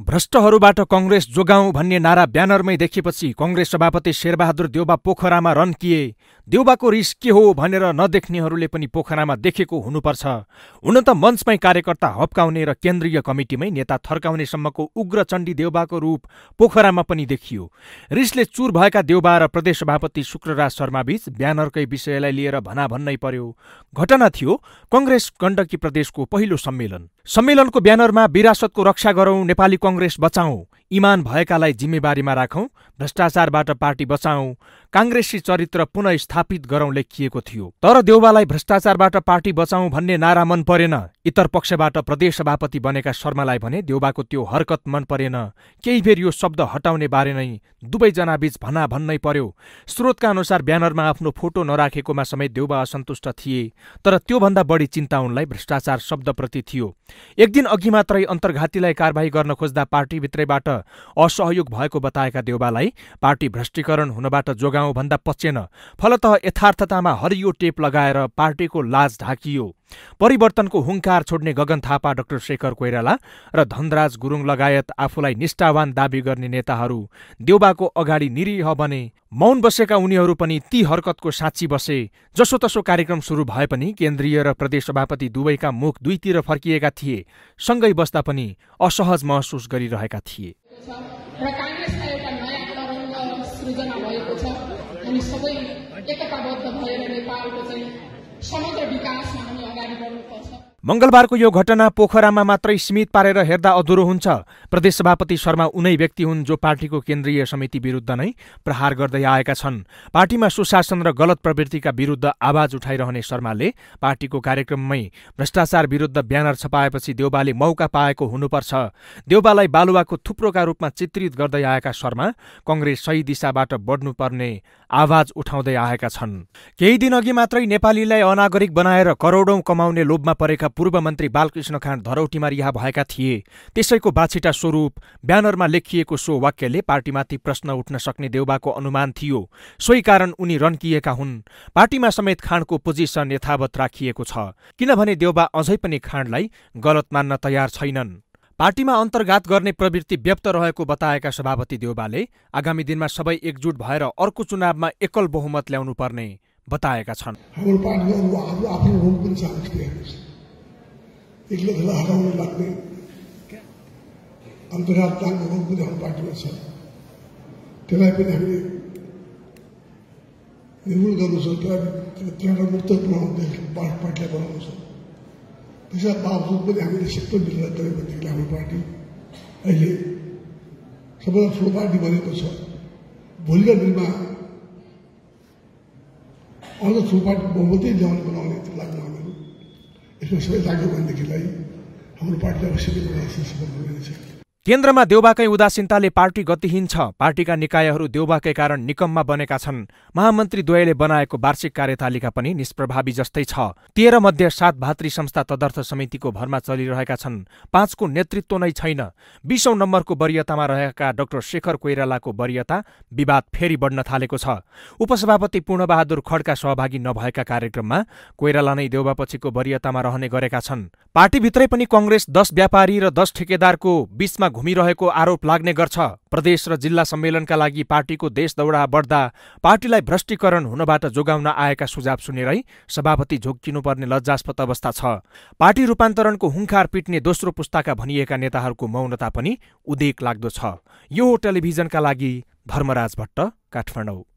भ्रष्टहरूबाट कङ्ग्रेस जोगाउँ भन्ने नारा ब्यानरमै देखेपछि कङ्ग्रेस सभापति शेरबहादुर देउबा पोखरामा रन्किए देउबाको रिस के हो भनेर नदेख्नेहरूले पनि पोखरामा देखेको हुनुपर्छ हुन त मञ्चमै कार्यकर्ता हप्काउने र केन्द्रीय कमिटीमै नेता थर्काउनेसम्मको उग्र चण्डी देउबाको रूप पोखरामा पनि देखियो रिसले चुर भएका देउबा र प्रदेश सभापति शुक्रराज शर्माबीच ब्यानरकै विषयलाई लिएर भना भन्नै पर्यो घटना थियो कङ्ग्रेस गण्डकी प्रदेशको पहिलो सम्मेलन सम्मेलनको ब्यानरमा विरासतको रक्षा गरौँ नेपाली कङ्ग्रेस बचाऊ इमान भएकालाई जिम्मेवारीमा राखौँ भ्रष्टाचारबाट पार्टी बचाऊ काङ्ग्रेसी चरित्र पुनस्थापित गरौँ लेखिएको थियो तर देउबालाई भ्रष्टाचारबाट पार्टी बचाउँ भन्ने नारा मन परेन इतर पक्षबाट प्रदेश सभापति बनेका शर्मालाई भने देउबाको त्यो हरकत मन परेन केही बेर यो शब्द हटाउने बारे नै दुवैजनाबीच भना भन्नै पर्यो स्रोतका अनुसार ब्यानरमा आफ्नो फोटो नराखेकोमा समेत देउबा असन्तुष्ट थिए तर त्योभन्दा बढी चिन्ता उनलाई भ्रष्टाचार शब्दप्रति थियो एक दिन अघि मात्रै अन्तर्घातीलाई कारवाही गर्न खोज्दा पार्टीभित्रैबाट असहयोग भएको बताएका देउबालाई पार्टी भ्रष्टीकरण हुनबाट जोगा गाउँ भन्दा पचेन फलत यथार्थतामा हरियो टेप लगाएर पार्टीको लाज ढाकियो परिवर्तनको हुङ्कार छोड्ने गगन थापा डाक्टर शेखर कोइराला र धनराज गुरुङ लगायत आफूलाई निष्ठावान दावी गर्ने नेताहरू देउबाको अगाडि निरीह बने मौन बसेका उनीहरू पनि ती हरकतको साक्षी बसे जसोतसो कार्यक्रम सुरु भए पनि केन्द्रीय र प्रदेश सभापति दुवैका मुख दुईतिर फर्किएका थिए सँगै बस्दा पनि असहज महसुस गरिरहेका थिए छ हामी सबै एकताबद्ध भएर नेपालको चाहिँ समग्र विकासमा हामी अगाडि बढ्नुपर्छ मंगलबारको यो घटना पोखरामा मात्रै सीमित पारेर हेर्दा अधुरो हुन्छ प्रदेश सभापति शर्मा उनै व्यक्ति हुन् जो पार्टीको केन्द्रीय समिति विरुद्ध नै प्रहार गर्दै आएका छन् पार्टीमा सुशासन र गलत प्रवृत्तिका विरुद्ध आवाज उठाइरहने शर्माले पार्टीको कार्यक्रममै भ्रष्टाचार विरुद्ध ब्यानर छपाएपछि देउबाले मौका पाएको हुनुपर्छ देउबालाई बालुवाको थुप्रोका रूपमा चित्रित गर्दै आएका शर्मा कङ्ग्रेस सही दिशाबाट बढ्नुपर्ने आवाज उठाउँदै आएका छन् केही दिन अघि मात्रै नेपालीलाई अनागरिक बनाएर करोडौं कमाउने लोभमा परेका पूर्व मन्त्री बालकृष्ण खाँड धरौटीमा रिहा भएका थिए त्यसैको बाछिटा स्वरूप ब्यानरमा लेखिएको सो वाक्यले पार्टीमाथि प्रश्न उठ्न सक्ने देउबाको अनुमान थियो सोही कारण उनी रन्किएका हुन् पार्टीमा समेत खाँडको पोजिसन यथावत राखिएको छ किनभने देउबा अझै पनि खाँडलाई गलत मान्न तयार छैनन् पार्टीमा अन्तर्घात गर्ने प्रवृत्ति व्यक्त रहेको बताएका सभापति देउबाले आगामी दिनमा सबै एकजुट भएर अर्को चुनावमा एकल बहुमत ल्याउनु पर्ने बताएका छन् त्यसलाई पनि हामीले निर्मूल गर्नु छौँ त्यसलाई तृणमुक्त बनाउँदै पार्टीलाई बनाउनु छौँ त्यसलाई बावजुद पनि हामीले सिक्न मिलेर गऱ्यौँ भनेदेखि हाम्रो पार्टी अहिले सबभन्दा ठुलो पार्टी बनेको छ भोलिका दिनमा अझ ठुलो पार्टी बहुमतै ल्याउनु बनाउने त्यो हामीहरू यसमा सबै लाग्यो भनेदेखिलाई हाम्रो पार्टीलाई अवश्य पनि सफल हुनेछ केन्द्रमा देउबाकै उदासीनताले पार्टी गतिहीन छ पार्टीका निकायहरू देउबाकै कारण निकममा बनेका छन् महामन्त्री द्वयले बनाएको वार्षिक कार्यतालिका पनि निष्प्रभावी जस्तै छ तेह्र मध्ये सात भातृ संस्था तदर्थ समितिको भरमा चलिरहेका छन् पाँचको नेतृत्व नै छैन बिसौँ नम्बरको वरियतामा रहेका डाक्टर शेखर कोइरालाको वरियता विवाद फेरि बढ्न थालेको छ उपसभापति पूर्णबहादुर खड्का सहभागी नभएका कार्यक्रममा कोइराला नै देउबापछिको वरियतामा रहने गरेका छन् पार्टीभित्रै पनि कङ्ग्रेस दस व्यापारी र दस ठेकेदारको बीचमा घुमिरहेको आरोप लाग्ने गर्छ प्रदेश र जिल्ला सम्मेलनका लागि पार्टीको देश दौडा बढ्दा पार्टीलाई भ्रष्टीकरण हुनबाट जोगाउन आएका सुझाव सुनेरै सभापति झोक्किनुपर्ने लज्जास्पद अवस्था छ पार्टी रूपान्तरणको हुङखार पिट्ने दोस्रो पुस्ताका भनिएका नेताहरूको मौनता पनि उदेक लाग्दो छ यो टेलिभिजनका लागि धर्मराज भट्ट काठमाडौँ